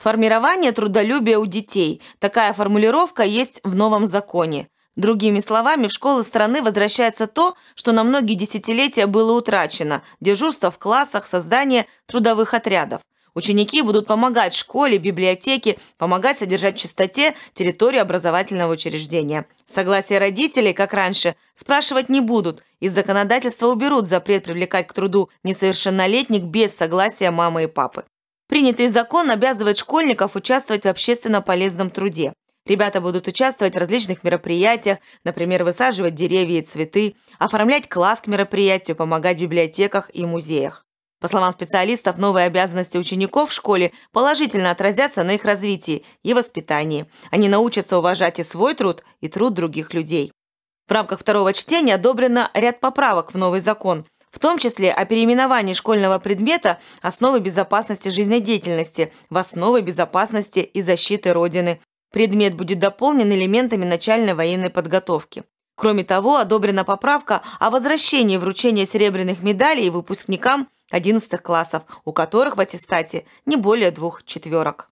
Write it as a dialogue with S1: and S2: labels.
S1: Формирование трудолюбия у детей. Такая формулировка есть в новом законе. Другими словами, в школы страны возвращается то, что на многие десятилетия было утрачено – дежурство в классах, создание трудовых отрядов. Ученики будут помогать школе, библиотеке, помогать содержать в чистоте территорию образовательного учреждения. Согласие родителей, как раньше, спрашивать не будут. Из законодательства уберут запрет привлекать к труду несовершеннолетних без согласия мамы и папы. Принятый закон обязывает школьников участвовать в общественно полезном труде. Ребята будут участвовать в различных мероприятиях, например, высаживать деревья и цветы, оформлять класс к мероприятию, помогать в библиотеках и музеях. По словам специалистов, новые обязанности учеников в школе положительно отразятся на их развитии и воспитании. Они научатся уважать и свой труд, и труд других людей. В рамках второго чтения одобрено ряд поправок в новый закон – в том числе о переименовании школьного предмета «Основы безопасности жизнедеятельности» в «Основы безопасности и защиты Родины». Предмет будет дополнен элементами начальной военной подготовки. Кроме того, одобрена поправка о возвращении вручения серебряных медалей выпускникам 11 классов, у которых в аттестате не более двух четверок.